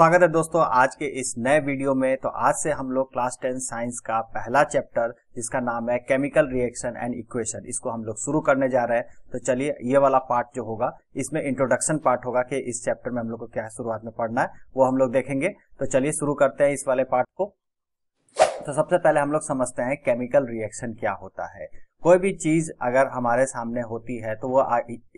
स्वागत है दोस्तों आज के इस नए वीडियो में तो आज से हम लोग क्लास टेन साइंस का पहला चैप्टर जिसका नाम है केमिकल रिएक्शन एंड इक्वेशन इसको हम लोग शुरू करने जा रहे हैं तो चलिए ये वाला पार्ट जो होगा इसमें इंट्रोडक्शन पार्ट होगा कि इस चैप्टर में हम लोग को क्या शुरुआत में पढ़ना है वो हम लोग देखेंगे तो चलिए शुरू करते हैं इस वाले पार्ट को तो सबसे पहले हम लोग समझते हैं केमिकल रिएक्शन क्या होता है कोई भी चीज अगर हमारे सामने होती है तो वो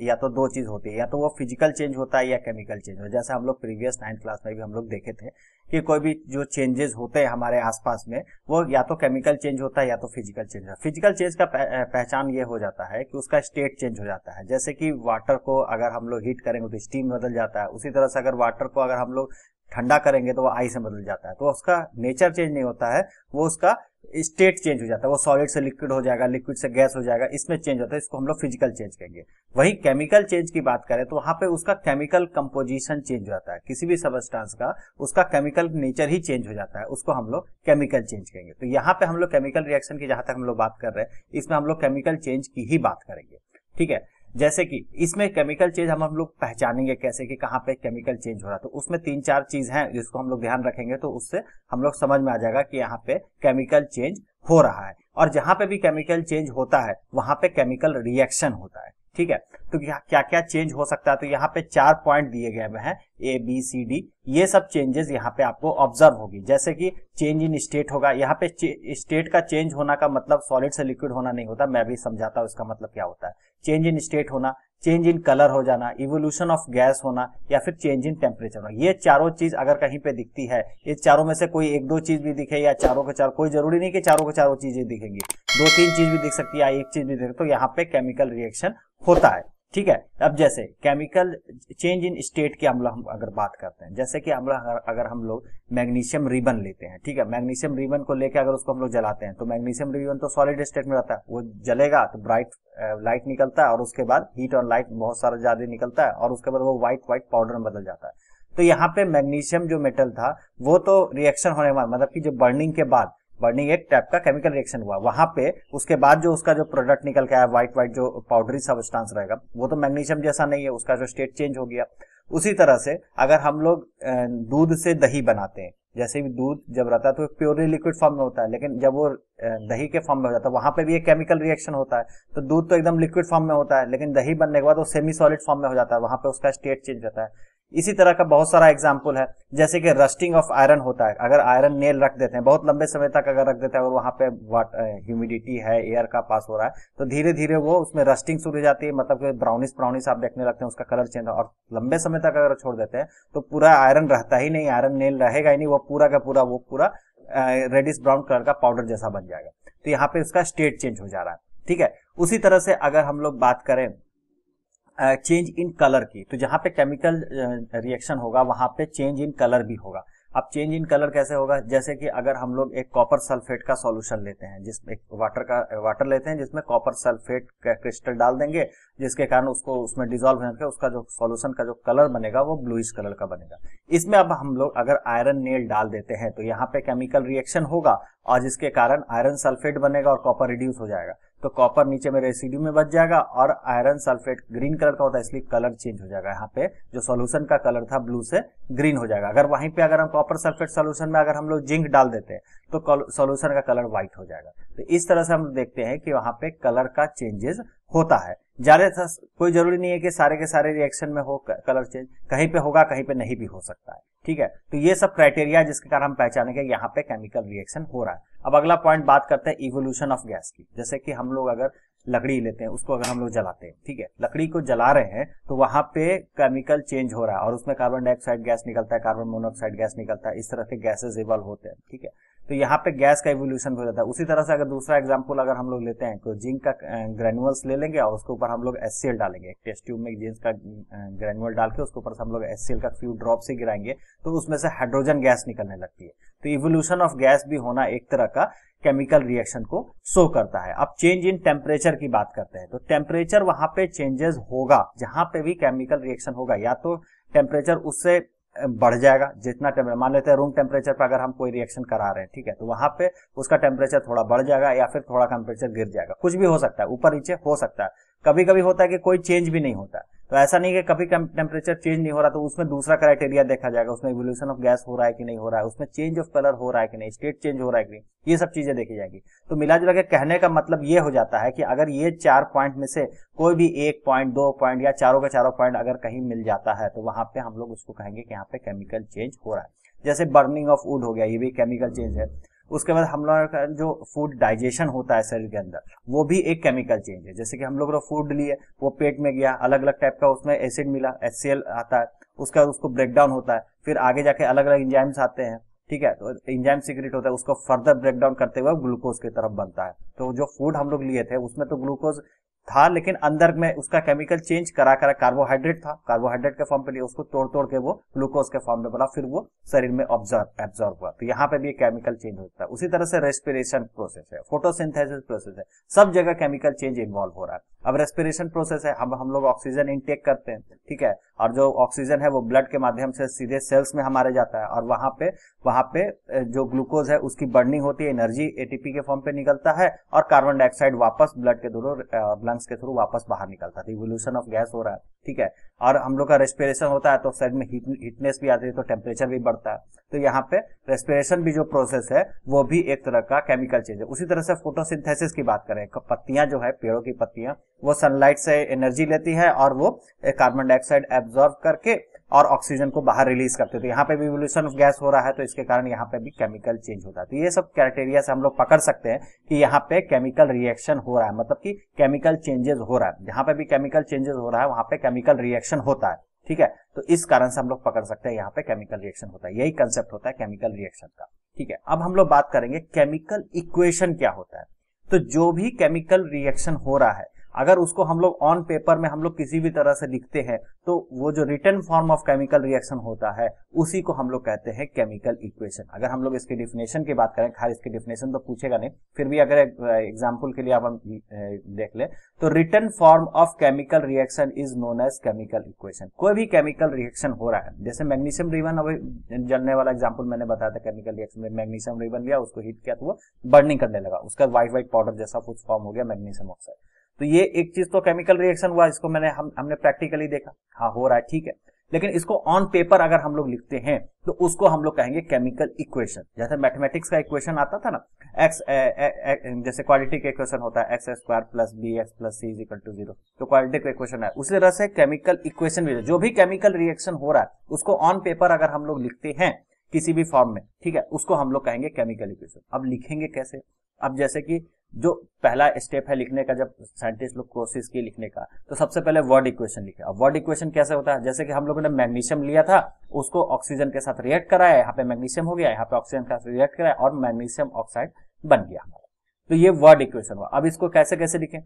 या तो दो चीज होती है या तो वो फिजिकल चेंज होता है या केमिकल चेंज होता है जैसे हम लोग प्रीवियस नाइन्थ क्लास में भी हम लोग देखे थे कि कोई भी जो चेंजेस होते हैं हमारे आसपास में वो या तो केमिकल चेंज होता है या तो फिजिकल चेंज होता है फिजिकल चेंज का पहचान ये हो जाता है कि उसका स्टेट चेंज हो जाता है जैसे कि वाटर को अगर हम लोग हीट करेंगे तो स्टीम बदल जाता है उसी तरह से अगर वाटर को अगर हम लोग ठंडा करेंगे तो वो आई में बदल जाता है तो उसका नेचर चेंज नहीं होता है वो उसका स्टेट चेंज हो जाता है वो सॉलिड से लिक्विड हो जाएगा लिक्विड से गैस हो जाएगा इसमें चेंज होता है इसको हम लोग फिजिकल चेंज कहेंगे वही केमिकल चेंज की बात करें तो वहां पे उसका केमिकल कंपोजिशन चेंज हो जाता है किसी भी सबस्टांस का उसका केमिकल नेचर ही चेंज हो जाता है उसको हम लोग केमिकल चेंज कहेंगे तो यहाँ पे हम लोग केमिकल रिएक्शन की जहां तक हम लोग बात कर रहे हैं इसमें हम लोग केमिकल चेंज की ही बात करेंगे ठीक है जैसे कि इसमें केमिकल चेंज हम हम लोग पहचानेंगे कैसे कि कहाँ पे केमिकल चेंज हो रहा है तो उसमें तीन चार चीज हैं जिसको हम लोग ध्यान रखेंगे तो उससे हम लोग समझ में आ जाएगा कि यहाँ पे केमिकल चेंज हो रहा है और जहां पे भी केमिकल चेंज होता है वहां पे केमिकल रिएक्शन होता है ठीक है तो क्या क्या, क्या चेंज हो सकता है तो यहाँ पे चार पॉइंट दिए गए हैं ए बी सी डी ये सब चेंजेस यहाँ पे आपको ऑब्जर्व होगी जैसे कि चेंज इन स्टेट होगा यहाँ पे स्टेट का चेंज होना का मतलब सॉलिड से लिक्विड होना नहीं होता मैं भी समझाता हूँ इसका मतलब क्या होता है चेंज इन स्टेट होना चेंज इन कलर हो जाना इवोल्यूशन ऑफ गैस होना या फिर चेंज इन टेम्परेचर होना ये चारों चीज अगर कहीं पे दिखती है ये चारों में से कोई एक दो चीज भी दिखे या चारों के चार कोई जरूरी नहीं कि चारों के चारों चीजें दिखेंगी दो तीन चीज भी दिख सकती है या एक चीज भी दिख तो यहाँ पे केमिकल रिएक्शन होता है ठीक है अब जैसे केमिकल चेंज इन स्टेट की अम्ल हम अगर बात करते हैं जैसे कि अम्ल अगर हम लोग मैग्नीशियम रिबन लेते हैं ठीक है मैग्नीशियम रिबन को लेकर अगर उसको हम लोग जलाते हैं तो मैग्नीशियम रिबन तो सॉलिड स्टेट में रहता है वो जलेगा तो ब्राइट लाइट निकलता है और उसके बाद हीट और लाइट बहुत सारा ज्यादा निकलता है और उसके बाद वो व्हाइट व्हाइट पाउडर में बदल जाता है तो यहाँ पे मैग्नीशियम जो मेटल था वो तो रिएक्शन होने के बाद मतलब कि जो बर्निंग के बाद बर्निंग एक टाइप का केमिकल रिएक्शन हुआ वहां पे उसके बाद जो उसका जो प्रोडक्ट निकल के आया व्हाइट व्हाइट जो पाउडरी सबस्टांस रहेगा वो तो मैग्नीशियम जैसा नहीं है उसका जो स्टेट चेंज हो गया उसी तरह से अगर हम लोग दूध से दही बनाते हैं जैसे भी दूध जब रहता है तो प्योरली लिक्विड फॉर्म में होता है लेकिन जब वो दही के फॉर्म में हो जाता है वहां पे भी एक केमिकल रिएक्शन होता है तो दूध तो एकदम लिक्विड फॉर्म में होता है लेकिन दही बनने के बाद वो सेमी सॉलिड फॉर्म में हो जाता है वहां पे उसका स्टेट चेंज रहता है इसी तरह का बहुत सारा एग्जाम्पल है जैसे कि रस्टिंग ऑफ आयरन होता है अगर आयरन नेल रख देते हैं बहुत लंबे समय तक अगर रख देते हैं और वहां पे वाट ह्यूमिडिटी है एयर का पास हो रहा है तो धीरे धीरे वो उसमें रस्टिंग शुरू हो जाती है मतलब कि ब्राउनिश ब्राउनिश आप देखने लगते हैं उसका कलर चेंज और लंबे समय तक अगर छोड़ देते हैं तो पूरा आयरन रहता ही नहीं आयरन नेल रहेगा ही नहीं वो पूरा का पूरा वो पूरा रेडिस ब्राउन कलर का पाउडर जैसा बन जाएगा तो यहाँ पे उसका स्टेट चेंज हो जा रहा है ठीक है उसी तरह से अगर हम लोग बात करें चेंज इन कलर की तो जहां पे केमिकल रिएक्शन होगा वहां पे चेंज इन कलर भी होगा अब चेंज इन कलर कैसे होगा जैसे कि अगर हम लोग एक कॉपर सल्फेट का सॉल्यूशन लेते हैं जिस एक वाटर का वाटर लेते हैं जिसमें कॉपर सल्फेट का क्रिस्टल डाल देंगे जिसके कारण उसको उसमें डिजोल्व होकर उसका जो सॉल्यूशन का जो कलर बनेगा वो ब्लूइश कलर का बनेगा इसमें अब हम लोग अगर आयरन नेल डाल देते हैं तो यहाँ पे केमिकल रिएक्शन होगा और जिसके कारण आयरन सल्फेट बनेगा और कॉपर रिड्यूस हो जाएगा तो कॉपर नीचे में रेसिड्यू में बच जाएगा और आयरन सल्फेट ग्रीन कलर का होता है इसलिए कलर चेंज हो जाएगा यहाँ पे जो सॉल्यूशन का कलर था ब्लू से ग्रीन हो जाएगा अगर वहीं पे अगर हम कॉपर सल्फेट सॉल्यूशन में अगर हम लोग जिंक डाल देते हैं तो सॉल्यूशन का कलर व्हाइट हो जाएगा तो इस तरह से हम देखते हैं कि वहां पे कलर का चेंजेस होता है ज्यादा कोई जरूरी नहीं है कि सारे के सारे रिएक्शन में हो कलर चेंज कहीं पे होगा कहीं पे नहीं भी हो सकता है ठीक है तो ये सब क्राइटेरिया जिसके कारण हम पहचाने के यहाँ पे केमिकल रिएक्शन हो रहा है अब अगला पॉइंट बात करते हैं इवोल्यूशन ऑफ गैस की जैसे कि हम लोग अगर लकड़ी लेते हैं उसको अगर हम लोग जलाते हैं ठीक है लकड़ी को जला रहे हैं तो वहां पे केमिकल चेंज हो रहा है और उसमें कार्बन डाइऑक्साइड गैस निकलता है कार्बन मोनोऑक्साइड गैस निकलता है इस तरह के गैसेज इवॉल्व होते हैं ठीक है तो यहाँ पे गैस का इवोल्यूशन हो जाता है उसी तरह से अगर दूसरा एग्जाम्पल अगर हम लोग लेते हैं तो जिंक का ग्रेनुअल्स ले लेंगे और उसके ऊपर हम लोग एस डालेंगे टेस्ट ट्यूब में जिंक का ग्रेनुअल डाल के उसके ऊपर हम लोग एस का फ्यू ड्रॉप से गिराएंगे तो उसमें से हाइड्रोजन गैस निकलने लगती है तो इवोल्यूशन ऑफ गैस भी होना एक तरह का केमिकल रिएक्शन को शो करता है अब चेंज इन टेम्परेचर की बात करते हैं तो टेम्परेचर वहां पे चेंजेस होगा जहां पे भी केमिकल रिएक्शन होगा या तो टेम्परेचर उससे बढ़ जाएगा जितना टेम्परेचर मान लेते हैं रूम टेम्परेचर पर अगर हम कोई रिएक्शन करा रहे हैं ठीक है तो वहां पे उसका टेम्परेचर थोड़ा बढ़ जाएगा या फिर थोड़ा टेम्परेचर गिर जाएगा कुछ भी हो सकता है ऊपर नीचे हो सकता है कभी कभी होता है कि कोई चेंज भी नहीं होता तो ऐसा नहीं कि कभी टेम्परेचर चेंज नहीं हो रहा तो उसमें दूसरा क्राइटेरिया देखा जाएगा उसमें इवोल्यूशन ऑफ गैस हो रहा है कि नहीं हो रहा है उसमें चेंज ऑफ कलर हो रहा है कि नहीं स्टेट चेंज हो रहा है कि नहीं ये सब चीजें देखी जाएगी तो मिला जुला के कहने का मतलब ये हो जाता है कि अगर ये चार पॉइंट में से कोई भी एक पॉइंट दो पॉइंट या चारों का चारों पॉइंट अगर कहीं मिल जाता है तो वहां पे हम लोग उसको कहेंगे कि यहाँ पे केमिकल चेंज हो रहा है जैसे बर्निंग ऑफ वुड हो गया ये भी केमिकल चेंज है उसके बाद हम लोग का जो फूड डाइजेशन होता है शरीर के अंदर वो भी एक केमिकल चेंज है जैसे कि हम लोग फूड लिए वो पेट में गया अलग अलग टाइप का उसमें एसिड मिला एस आता है उसका उसको ब्रेकडाउन होता है फिर आगे जाके अलग अलग इंजाइम्स आते हैं ठीक है तो इंजाइम सिक्रेट होता है उसको फर्दर ब्रेकडाउन करते हुए ग्लूकोज की तरफ बनता है तो जो फूड हम लोग लिए थे उसमें तो ग्लूकोज था लेकिन अंदर में उसका केमिकल चेंज करा करा कार्बोहाइड्रेट था कार्बोहाइड्रेट के फॉर्म पे लिया उसको तोड़ तोड़ के वो ग्लूकोज के फॉर्म में बना फिर वो शरीर में ऑब्जर्व एब्जॉर्व हुआ तो यहाँ पे भी केमिकल चेंज होता है उसी तरह से रेस्पिरेशन प्रोसेस है फोटोसिंथेसिस प्रोसेस है सब जगह केमिकल चेंज इन्वॉल्व हो रहा है अब रेस्पिरेशन प्रोसेस है हम हम लोग ऑक्सीजन इनटेक करते हैं ठीक है और जो ऑक्सीजन है वो ब्लड के माध्यम से सीधे सेल्स में हमारे जाता है और वहां पे वहां पे जो ग्लूकोज है उसकी बर्निंग होती है एनर्जी एटीपी के फॉर्म पे निकलता है और कार्बन डाइऑक्साइड वापस ब्लड के दोनों लंग्स लंग्स के थ्रू वापस बाहर निकलता है इवोल्यूशन ऑफ गैस हो रहा है ठीक है और हम लोग का रेस्पिरेशन होता है तो शरीर में हीटनेस भी आती है तो टेम्परेचर भी बढ़ता है तो यहाँ पे रेस्पिरेशन भी जो प्रोसेस है वो भी एक तरह का केमिकल चेंज है उसी तरह से फोटोसिंथेसिस की बात करें पत्तियां जो है पेड़ों की पत्तियां वो सनलाइट से एनर्जी लेती है और वो कार्बन डाइऑक्साइड एब्जॉर्व करके और ऑक्सीजन को बाहर रिलीज करते तो यहाँ पे भी इवोल्यूशन ऑफ गैस हो रहा है तो इसके कारण यहाँ पे भी केमिकल चेंज होता है तो ये सब क्राइटेरिया से हम लोग पकड़ सकते हैं कि यहाँ पे केमिकल रिएक्शन हो रहा है मतलब कि केमिकल चेंजेस हो रहा है जहां पे भी केमिकल चेंजेस हो रहा है वहां पे केमिकल रिएक्शन होता है ठीक है तो इस कारण से हम लोग पकड़ सकते हैं यहाँ पे केमिकल रिएक्शन होता है यही कंसेप्ट होता है केमिकल रिएक्शन का ठीक है अब हम लोग बात करेंगे केमिकल इक्वेशन क्या होता है तो जो भी केमिकल रिएक्शन हो रहा है अगर उसको हम लोग ऑन पेपर में हम लोग किसी भी तरह से लिखते हैं तो वो जो written form of chemical reaction होता है उसी को हम लोग कहते हैं केमिकल इक्वेशन अगर हम लोग इसके डिफिनेशन की बात करें खैर इसके डिफिनेशन तो पूछेगा नहीं फिर भी अगर एग्जाम्पल के लिए आप हम देख ले तो written form of chemical reaction is known as chemical equation कोई भी केमिकल रिएक्शन हो रहा है जैसे मैग्नीशियम रिबन अभी जलने वाला एग्जाम्पल मैंने बताया था केमिकल रिएक्शन में मैग्नीशियम रिबन लिया उसको हीट किया तो वो बर्निंग करने लगा उसका व्हाइट व्हाइट पाउडर जैसा कुछ फॉर्म हो गया मैग्नीशियम ऑक्साइड तो ये एक चीज तो केमिकल रिएक्शन हुआ इसको मैंने हम हमने प्रैक्टिकली देखा हाँ हो रहा है ठीक है लेकिन इसको ऑन पेपर अगर हम लोग लिखते हैं तो उसको हम लोग कहेंगे केमिकल इक्वेशन जैसे मैथमेटिक्स का इक्वेशन आता था ना एक्स जैसे क्वालिटी का इक्वेशन होता है X square plus B X plus C is equal to zero तो क्वालिटी का इक्वेशन है उसी तरह से केमिकल इक्वेशन भी जो भी केमिकल रिएक्शन हो रहा है उसको ऑन पेपर अगर हम लोग लिखते हैं किसी भी फॉर्म में ठीक है उसको हम लोग कहेंगे केमिकल इक्वेशन अब लिखेंगे कैसे अब जैसे कि जो पहला स्टेप है लिखने का जब साइंटिस्ट लोग कोशिश की लिखने का तो सबसे पहले वर्ड इक्वेशन लिखे अब वर्ड इक्वेशन कैसे होता है जैसे कि हम लोगों ने मैग्नीशियम लिया था उसको ऑक्सीजन के साथ रिएक्ट कराया यहाँ पे मैग्नीशियम हो गया यहाँ पे ऑक्सीजन के साथ रिएक्ट कराया और मैग्नीशियम ऑक्साइड बन गया हमारा तो ये वर्ड इक्वेशन हुआ अब इसको कैसे कैसे लिखे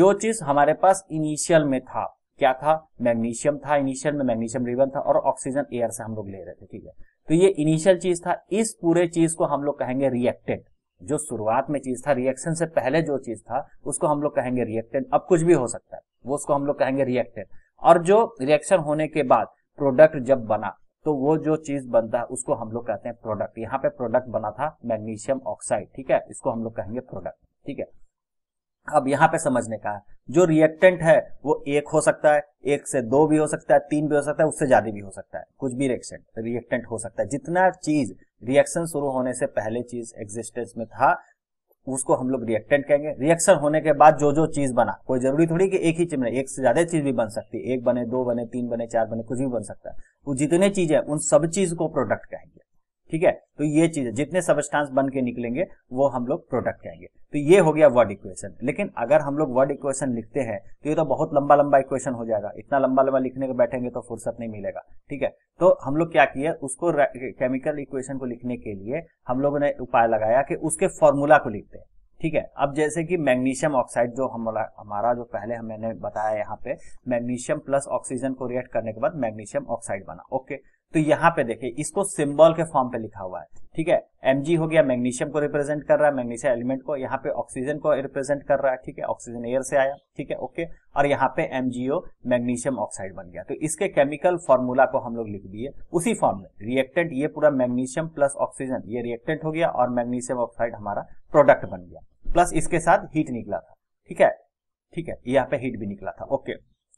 जो चीज हमारे पास इनिशियल में था क्या था मैग्नीशियम था इनिशियल में मैग्नीशियम रिबन था और ऑक्सीजन एयर से हम लोग ले रहे थे ठीक है तो ये इनिशियल चीज था इस पूरे चीज को हम लोग कहेंगे रिएक्टेड जो शुरुआत में चीज था रिएक्शन से पहले जो चीज था उसको हम लोग कहेंगे रिएक्टेड अब कुछ भी हो सकता है वो उसको हम लोग कहेंगे रिएक्टेड और जो रिएक्शन होने के बाद प्रोडक्ट जब बना तो वो जो चीज बनता है उसको हम लोग कहते हैं प्रोडक्ट यहाँ पे प्रोडक्ट बना था मैग्नीशियम ऑक्साइड ठीक है इसको हम लोग कहेंगे प्रोडक्ट ठीक है अब यहाँ पे समझने का है जो रिएक्टेंट है वो एक हो सकता है एक से दो भी हो सकता है तीन भी हो सकता है उससे ज्यादा भी हो सकता है कुछ भी रिएक्शन रिएक्टेंट हो सकता है जितना चीज रिएक्शन शुरू होने से पहले चीज एग्जिस्टेंस में था उसको हम लोग रिएक्टेंट कहेंगे रिएक्शन होने के बाद जो जो चीज बना कोई जरूरी थोड़ी कि एक ही चीज बने एक से ज्यादा चीज भी बन सकती है एक बने दो बने तीन बने चार बने कुछ भी बन सकता है वो जितने चीज है उन सब चीज को प्रोडक्ट कहेंगे ठीक है तो ये चीज जितने सबस्टांस बन के निकलेंगे वो हम लोग प्रोडक्ट कहेंगे तो ये हो गया वर्ड इक्वेशन लेकिन अगर हम लोग वर्ड इक्वेशन लिखते हैं तो ये तो बहुत लंबा लंबा इक्वेशन हो जाएगा इतना लंबा लंबा लिखने के बैठेंगे तो फुर्सत नहीं मिलेगा ठीक है तो हम लोग क्या किया उसको केमिकल इक्वेशन को लिखने के लिए हम लोगों ने उपाय लगाया कि उसके फॉर्मूला को लिखते हैं ठीक है अब जैसे कि मैग्नीशियम ऑक्साइड जो हमारा हमारा जो पहले हमने बताया यहाँ पे मैग्नीशियम प्लस ऑक्सीजन को रिएक्ट करने के बाद मैग्नीशियम ऑक्साइड बना ओके तो यहाँ पे देखिए इसको सिंबल के फॉर्म पे लिखा हुआ है ठीक है एम हो गया मैग्नीशियम को रिप्रेजेंट कर रहा है मैग्नीशियम एलिमेंट को यहाँ पे ऑक्सीजन को रिप्रेजेंट कर रहा है ठीक है ऑक्सीजन एयर से आया ठीक है ओके और यहाँ पे एमजीओ मैग्नीशियम ऑक्साइड बन गया तो इसके केमिकल फॉर्मूला को हम लोग लिख दिए उसी फॉर्म में रिएक्टेंट ये पूरा मैग्नीशियम प्लस ऑक्सीजन ये रिएक्टेंट हो गया और मैग्नीशियम ऑक्साइड हमारा प्रोडक्ट बन गया प्लस इसके साथ हीट निकला था ठीक है ठीक है यहाँ पे हीट भी निकला था ओके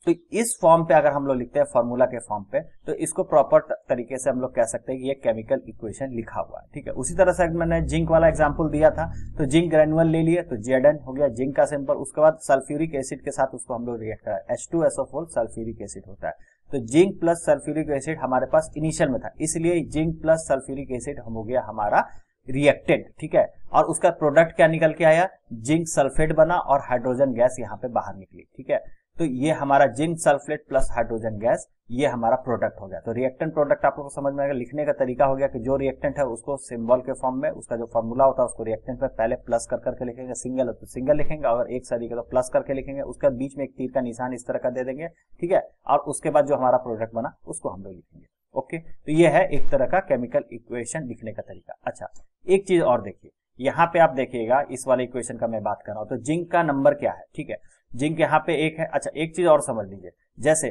तो इस फॉर्म पे अगर हम लोग लिखते हैं फॉर्मूला के फॉर्म पे तो इसको प्रॉपर तरीके से हम लोग कह सकते हैं कि ये केमिकल इक्वेशन लिखा हुआ है ठीक है उसी तरह से मैंने जिंक वाला एग्जाम्पल दिया था तो जिंक ग्रेनुअल ले लिए तो जेडन हो गया जिंक का सिंपल उसके बाद सल्फ्यूरिक एसिड के साथ उसको हम लोग रिएक्ट करा एच टू सल्फ्यूरिक एसिड होता है तो जिंक प्लस सल्फ्यूरिक एसिड हमारे पास इनिशियल में था इसलिए जिंक प्लस सल्फ्यूरिक एसिड हो गया हमारा रिएक्टेड ठीक है और उसका प्रोडक्ट क्या निकल के आया जिंक सल्फेट बना और हाइड्रोजन गैस यहाँ पे बाहर निकली ठीक है तो ये हमारा zinc sulphate plus hydrogen gas ये हमारा प्रोडक्ट हो गया तो रिएक्टेंट प्रोडक्ट आप लोग को समझ में आएगा लिखने का तरीका हो गया कि जो रिएक्टेंट है उसको सिंबल के फॉर्म में उसका जो फॉर्मूला होता है उसको रिएक्टेंट में पहले प्लस कर करके लिखेंगे सिंगल है तो सिंगल लिखेंगे और एक का तो प्लस करके लिखेंगे उसके बीच में एक तीर का निशान इस तरह का दे देंगे ठीक है और उसके बाद जो हमारा प्रोडक्ट बना उसको हम लोग लिखेंगे ओके तो ये है एक तरह का केमिकल इक्वेशन लिखने का तरीका अच्छा एक चीज और देखिए यहाँ पे आप देखिएगा इस वाले इक्वेशन का मैं बात कर रहा हूँ तो जिंक का नंबर क्या है ठीक है जिंक यहाँ पे एक है अच्छा एक चीज और समझ लीजिए जैसे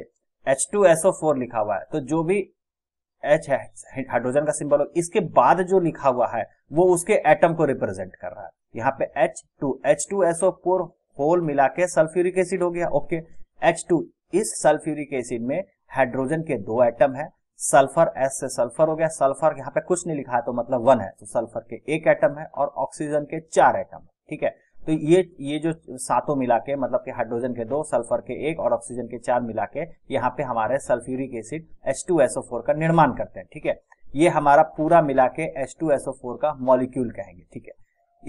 H2SO4 लिखा हुआ है तो जो भी H है हाइड्रोजन का सिंबल हो इसके बाद जो लिखा हुआ है वो उसके एटम को रिप्रेजेंट कर रहा है यहाँ पे H2 H2SO4 होल मिला के सल्फ्यूरिक एसिड हो गया ओके H2 इस सल्फ्यूरिक एसिड में हाइड्रोजन के दो एटम है सल्फर एस से सल्फर हो गया सल्फर यहाँ पे कुछ नहीं लिखा है तो मतलब वन है तो सल्फर के एक एटम है और ऑक्सीजन के चार एटम है ठीक है तो ये ये जो सातों मिला मतलब के मतलब कि हाइड्रोजन के दो सल्फर के एक और ऑक्सीजन के चार मिला के यहाँ पे हमारे सल्फ्यूरिक एसिड H2SO4 का निर्माण करते हैं ठीक है ये हमारा पूरा मिला के H2SO4 का मॉलिक्यूल कहेंगे ठीक है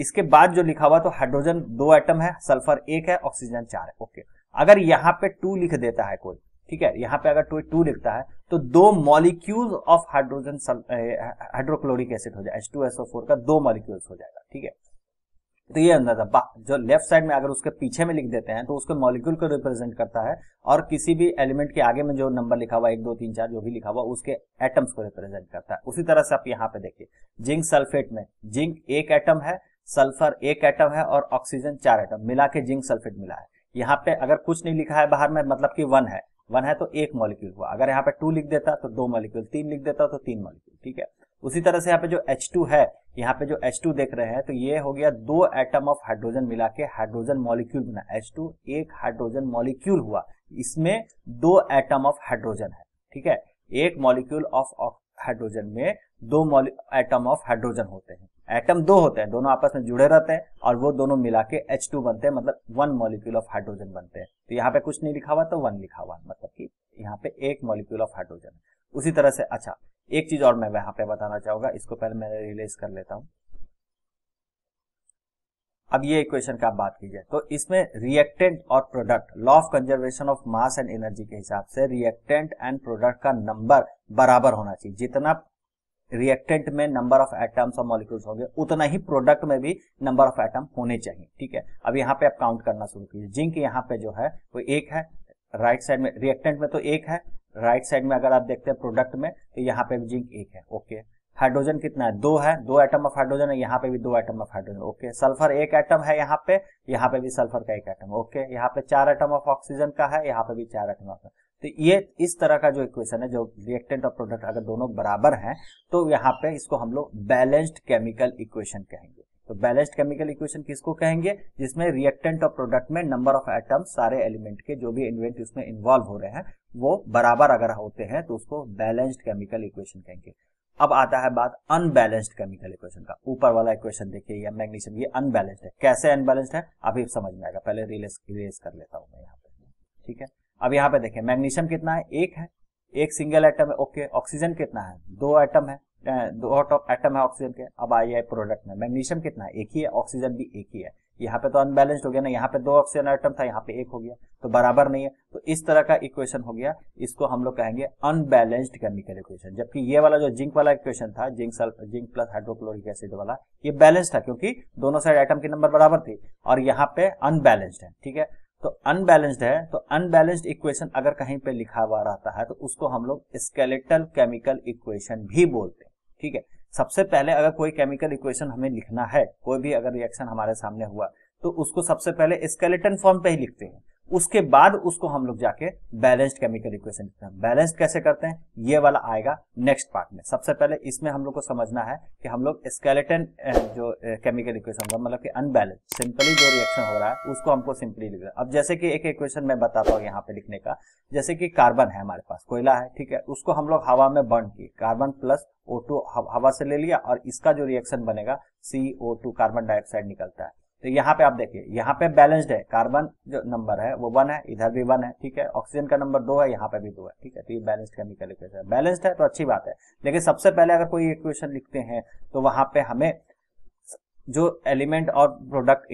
इसके बाद जो लिखा हुआ तो हाइड्रोजन दो एटम है सल्फर एक है ऑक्सीजन चार है ओके अगर यहाँ पे टू लिख देता है कोई ठीक है यहाँ पे अगर टू टू लिखता है तो दो molecule of hydrogen hydrochloric acid हो जाए H2SO4 का दो मॉलिक्यूल्स हो जाएगा ठीक है तो ये अंदाजा जो लेफ्ट साइड में अगर उसके पीछे में लिख देते हैं तो उसके मॉलिक्यूल को रिप्रेजेंट करता है और किसी भी एलिमेंट के आगे में जो नंबर लिखा हुआ एक दो तीन चार जो भी लिखा हुआ उसके एटम्स को रिप्रेजेंट करता है उसी तरह से आप यहाँ पे देखिए जिंक सल्फेट में जिंक एक एटम है सल्फर एक एटम है और ऑक्सीजन चार एटम मिला के जिंक सल्फेट मिला है यहाँ पे अगर कुछ नहीं लिखा है बाहर में मतलब की वन है वन है तो एक मॉलिक्यूल हुआ अगर यहाँ पे टू लिख देता तो दो मॉलिक्यूल तीन लिख देता तो तीन मॉलिक्यूल ठीक है उसी तरह से यहाँ पे जो H2 है यहाँ पे जो H2 देख रहे हैं तो ये हो गया दो एटम ऑफ हाइड्रोजन मिला के हाइड्रोजन मॉलिक्यूल बना H2 एक हाइड्रोजन मॉलिक्यूल हुआ इसमें दो एटम ऑफ हाइड्रोजन है ठीक है एक मॉलिक्यूल ऑफ हाइड्रोजन में दो एटम ऑफ हाइड्रोजन होते हैं एटम दो होते हैं दोनों आपस में जुड़े रहते हैं और वो दोनों मिला के एच टू बनते हैं मतलब वन मॉलिक्यूल ऑफ हाइड्रोजन बनते हैं तो यहाँ पे कुछ नहीं लिखा हुआ तो वन लिखा हुआ मतलब कि यहाँ पे एक मॉलिक्यूल ऑफ हाइड्रोजन उसी तरह से अच्छा एक चीज और मैं यहां पे बताना चाहूंगा इसको पहले मैं रिलेज कर लेता हूं अब ये इक्वेशन का बात कीजिए तो इसमें रिएक्टेंट और product law of conservation of mass and energy के हिसाब से रिएक्टेंट एंड प्रोडक्ट का नंबर बराबर होना चाहिए जितना रिएक्टेंट में नंबर ऑफ एटम्स और मॉलिक्यूल्स होंगे उतना ही प्रोडक्ट में भी नंबर ऑफ एटम होने चाहिए ठीक है अब यहाँ पे आप काउंट करना शुरू कीजिए जिंक यहाँ पे जो है वो एक है राइट right साइड में रिएक्टेंट में तो एक है राइट साइड में अगर आप देखते हैं प्रोडक्ट में तो यहाँ पे भी जिंक एक है ओके हाइड्रोजन कितना है दो है दो एटम ऑफ हाइड्रोजन है यहाँ पे भी दो atom of hydrogen okay sulphur एक एटम है यहाँ पे यहाँ पे भी सल्फर का एक एटम ओके यहाँ पे चार एटम ऑफ ऑक्सीजन का है यहाँ पे भी चार एटम ऑफ तो ये इस तरह का जो इक्वेशन है जो रिएक्टेंट और प्रोडक्ट अगर दोनों बराबर है तो यहाँ पे इसको हम लोग बैलेंस्ड केमिकल इक्वेशन कहेंगे तो बैलेंस्ड केमिकल इक्वेशन किसको कहेंगे जिसमें रिएक्टेंट और प्रोडक्ट में नंबर ऑफ एटम सारे एलिमेंट के जो भी इन्वेंट उसमें इन्वॉल्व हो रहे हैं वो बराबर अगर होते हैं तो उसको बैलेंस्ड केमिकल इक्वेशन कहेंगे अब आता है बात अनबैलेंस्ड केमिकल इक्वेशन का ऊपर वाला इक्वेशन देखिए या मैग्नीशियम ये अनबैलेंस्ड है कैसे अनबैलेंस्ड है अभी समझ में आएगा पहले रिलेस रिलेस कर लेता हूं मैं यहाँ पे ठीक है अब यहाँ पे देखिए मैग्नीशियम कितना है एक है एक सिंगल एटम है ओके ऑक्सीजन कितना है दो एटम है दो एटम है ऑक्सीजन के अब आई है प्रोडक्ट में मैग्नीशियम कितना है एक ही है ऑक्सीजन भी एक ही है यहाँ पे तो अनबैलेंस्ड हो गया ना यहाँ पे दो ऑक्सीजन आइटम था यहाँ पे एक हो गया तो बराबर नहीं है तो इस तरह का इक्वेशन हो गया इसको हम लोग कहेंगे अनबैलेंस्ड केमिकल इक्वेशन जबकि ये वाला जो जिंक वाला इक्वेशन था zinc sulph zinc plus hydrochloric acid वाला ये बैलेंस था क्योंकि दोनों साइड आइटम के नंबर बराबर थी और यहाँ पे अनबैलेंस्ड है ठीक है तो अनबैलेंस्ड है तो अनबैलेंस्ड इक्वेशन अगर कहीं पे लिखा हुआ रहता है तो उसको हम लोग स्केलेटल केमिकल इक्वेशन भी बोलते हैं ठीक है सबसे पहले अगर कोई केमिकल इक्वेशन हमें लिखना है कोई भी अगर रिएक्शन हमारे सामने हुआ तो उसको सबसे पहले स्केलेटन फॉर्म पे ही लिखते हैं उसके बाद उसको हम लोग जाके बैलेंस्ड केमिकल इक्वेशन लिखते हैं बैलेंस्ड कैसे करते हैं ये वाला आएगा नेक्स्ट पार्ट में सबसे पहले इसमें हम लोग को समझना है कि हम लोग स्केलेटन जो केमिकल इक्वेशन होगा मतलब कि अनबैलेंस सिंपली जो रिएक्शन हो रहा है उसको हमको सिंपली लिख अब जैसे कि एक इक्वेशन मैं बताता हूँ यहाँ पे लिखने का जैसे कि कार्बन है हमारे पास कोयला है ठीक है उसको हम लोग हवा में बर्न किए कार्बन प्लस ओ हवा से ले लिया और इसका जो रिएक्शन बनेगा सी कार्बन डाइऑक्साइड निकलता है तो यहाँ पे आप देखिए यहाँ पे बैलेंस्ड है कार्बन जो नंबर है वो वन है इधर भी वन है ठीक है ऑक्सीजन का नंबर दो है यहाँ पे भी दो है ठीक है तो ये बैलेंस्ड केमिकल इक्वेशन है बैलेंस्ड है तो अच्छी बात है लेकिन सबसे पहले अगर कोई इक्वेशन लिखते हैं तो वहां पे हमें जो एलिमेंट और प्रोडक्ट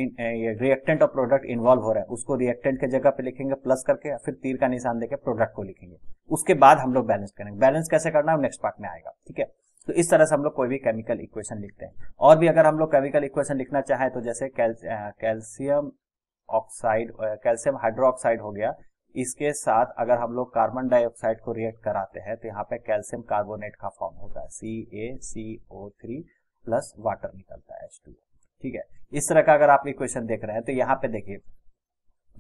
रिएक्टेंट और प्रोडक्ट इन्वॉल्व हो रहे हैं उसको रिएक्टेंट के जगह पे लिखेंगे प्लस करके फिर तीर का निशान देकर प्रोडक्ट को लिखेंगे उसके बाद हम लोग बैलेंस करेंगे बैलेंस कैसे करना है नेक्स्ट पार्ट में आएगा ठीक है तो इस तरह से हम लोग कोई भी केमिकल इक्वेशन लिखते हैं और भी अगर हम लोग केमिकल इक्वेशन लिखना चाहें तो जैसे कैल्शियम ऑक्साइड कैल्शियम हाइड्रोक्साइड हो गया इसके साथ अगर हम लोग कार्बन डाइऑक्साइड को रिएक्ट कराते हैं तो यहाँ पे कैल्शियम कार्बोनेट का फॉर्म होता है C A C O three plus water निकलता है एच टू ठीक है इस तरह का अगर आप इक्वेशन देख रहे हैं तो यहाँ पे देखिए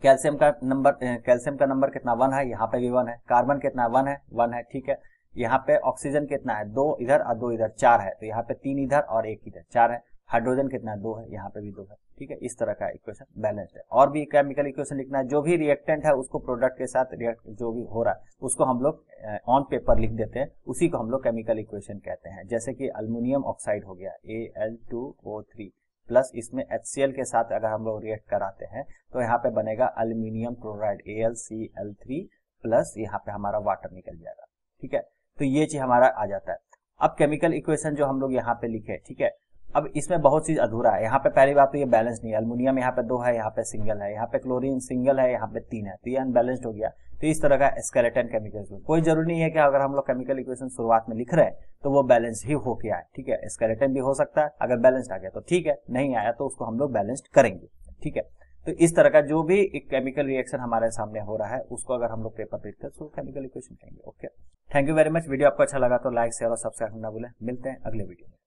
कैल्शियम का नंबर कैल्शियम का नंबर कितना वन है यहाँ पे भी वन है कार्बन कितना वन है वन है ठीक है यहाँ पे ऑक्सीजन कितना है दो इधर और दो इधर चार है तो यहाँ पे तीन इधर और एक इधर चार है हाइड्रोजन कितना है दो है यहाँ पे भी दो है ठीक है इस तरह का इक्वेशन बैलेंस्ड है और भी केमिकल इक्वेशन लिखना है जो भी रिएक्टेंट है उसको प्रोडक्ट के साथ रिएक्ट जो भी हो रहा है उसको हम लोग ऑन पेपर लिख देते हैं उसी को हम लोग केमिकल इक्वेशन कहते हैं जैसे कि अल्मोनियम ऑक्साइड हो गया A L two O three plus इसमें एच के साथ अगर हम लोग रिएक्ट कराते हैं तो यहाँ पे बनेगा aluminium chloride A L C L three plus यहाँ पे हमारा वाटर निकल जाएगा ठीक है तो ये चीज हमारा आ जाता है अब केमिकल इक्वेशन जो हम लोग यहाँ पे लिखे ठीक है अब इसमें बहुत चीज अधूरा है यहाँ पे पहली बात तो ये बैलेंस नहीं है अल्मोनियम यहाँ पे दो है यहाँ पे सिंगल है यहाँ पे क्लोरीन सिंगल है यहाँ पे तीन है तो ये अनबैलेंस्ड हो गया तो इस तरह का स्केलेटन केमिकल में कोई जरूरी नहीं है कि अगर हम लोग केमिकल इक्वेशन शुरुआत में लिख रहे हैं तो वो बैलेंस ही हो गया है ठीक है स्केलेटन भी हो सकता है अगर बैलेंस्ड आ गया तो ठीक है नहीं आया तो उसको हम लोग बैलेंस्ड करेंगे ठीक है तो इस तरह का जो भी एक केमिकल रिएक्शन हमारे सामने हो रहा है उसको अगर हम लोग पेपर देखते हैं तो केमिकल इक्वेशन कहेंगे okay thank you very much video आपको अच्छा लगा तो लाइक शेयर और सब्सक्राइब करना भूलें मिलते हैं अगले वीडियो में